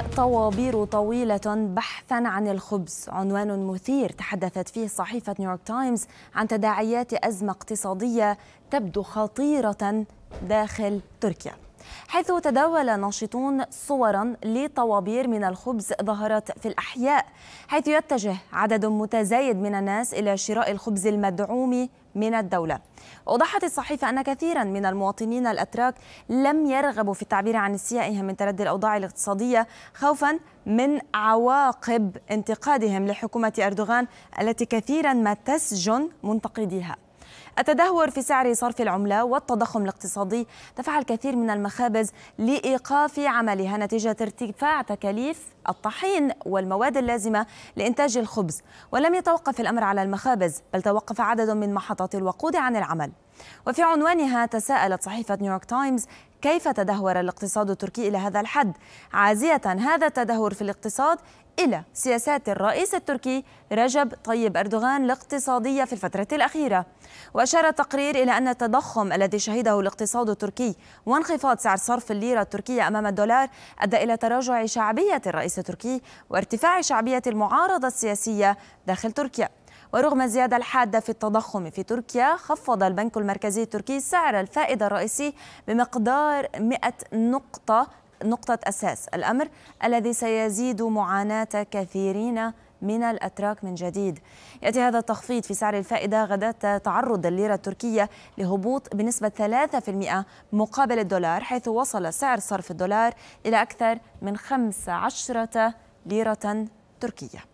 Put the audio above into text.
طوابير طويلة بحثا عن الخبز عنوان مثير تحدثت فيه صحيفة نيويورك تايمز عن تداعيات أزمة اقتصادية تبدو خطيرة داخل تركيا حيث تداول ناشطون صورا لطوابير من الخبز ظهرت في الأحياء حيث يتجه عدد متزايد من الناس إلى شراء الخبز المدعوم من الدولة أوضحت الصحيفة أن كثيرا من المواطنين الأتراك لم يرغبوا في التعبير عن استيائهم من تردي الأوضاع الاقتصادية خوفا من عواقب انتقادهم لحكومة أردوغان التي كثيرا ما تسجن منتقديها التدهور في سعر صرف العملة والتضخم الاقتصادي دفع الكثير من المخابز لإيقاف عملها نتيجة ارتفاع تكاليف الطحين والمواد اللازمة لإنتاج الخبز ولم يتوقف الأمر على المخابز بل توقف عدد من محطات الوقود عن العمل وفي عنوانها تساءلت صحيفة نيويورك تايمز كيف تدهور الاقتصاد التركي إلى هذا الحد عازية هذا التدهور في الاقتصاد إلى سياسات الرئيس التركي رجب طيب أردوغان الاقتصادية في الفترة الأخيرة وأشار التقرير إلى أن التضخم الذي شهده الاقتصاد التركي وانخفاض سعر صرف الليرة التركية أمام الدولار أدى إلى تراجع شعبية الرئيس التركي وارتفاع شعبية المعارضة السياسية داخل تركيا ورغم الزيادة الحادة في التضخم في تركيا خفض البنك المركزي التركي سعر الفائدة الرئيسي بمقدار 100 نقطة نقطة أساس الأمر الذي سيزيد معاناة كثيرين من الأتراك من جديد يأتي هذا التخفيض في سعر الفائدة غدا تعرض الليرة التركية لهبوط بنسبة 3% مقابل الدولار حيث وصل سعر صرف الدولار إلى أكثر من 15 ليرة تركية